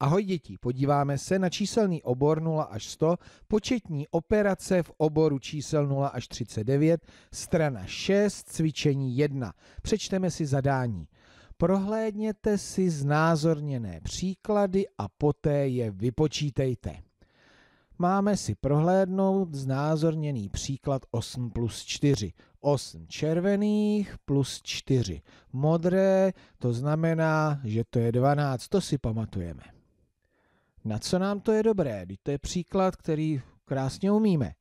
Ahoj děti, podíváme se na číselný obor 0 až 100, početní operace v oboru čísel 0 až 39, strana 6, cvičení 1. Přečteme si zadání. Prohlédněte si znázorněné příklady a poté je vypočítejte. Máme si prohlédnout znázorněný příklad 8 plus 4. 8 červených plus 4 modré, to znamená, že to je 12, to si pamatujeme. Na co nám to je dobré? Teď to je příklad, který krásně umíme.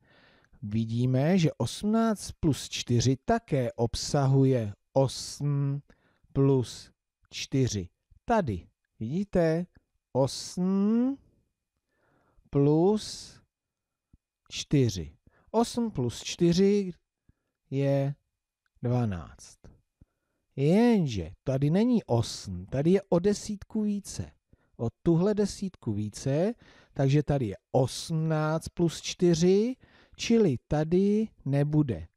Vidíme, že 18 plus 4 také obsahuje 8 plus 4. Tady, vidíte, 8 plus 4. 8 plus 4 je 12. Jenže tady není 8, tady je o desítku více o tuhle desítku více, takže tady je 18 plus 4, čili tady nebude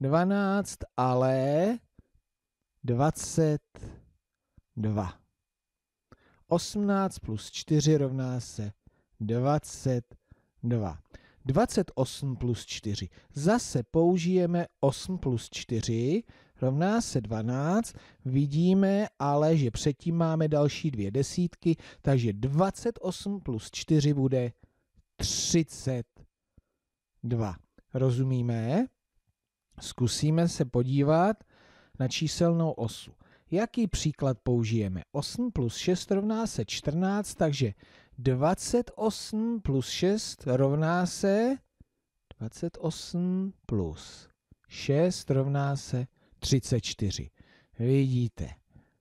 12, ale 22. 18 plus 4 rovná se 22. 28 plus 4. Zase použijeme 8 plus 4, rovná se 12. Vidíme ale, že předtím máme další dvě desítky, takže 28 plus 4 bude 32. Rozumíme? Zkusíme se podívat na číselnou osu. Jaký příklad použijeme? 8 plus 6 rovná se 14, takže 28 plus 6 rovná se 28 plus 6 rovná se 34. Vidíte,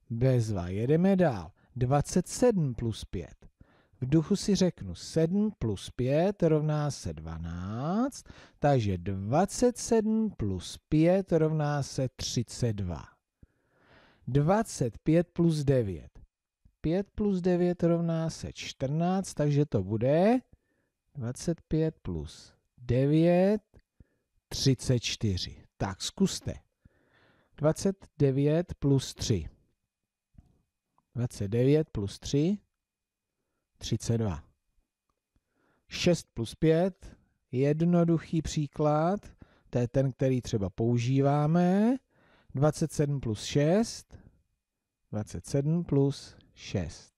bezva. Jedeme dál. 27 plus 5. V duchu si řeknu 7 plus 5 rovná se 12, takže 27 plus 5 rovná se 32. 25 plus 9. 5 plus 9 rovná se 14, takže to bude 25 plus 9, 34. Tak, zkuste. 29 plus 3. 29 plus 3, 32. 6 plus 5, jednoduchý příklad, to je ten, který třeba používáme. 27 plus 6, 27 plus 6.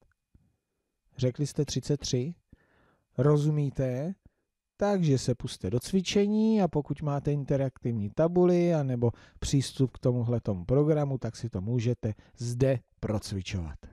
Řekli jste 33? Rozumíte? Takže se puste do cvičení a pokud máte interaktivní tabuli anebo přístup k tomuhletomu programu, tak si to můžete zde procvičovat.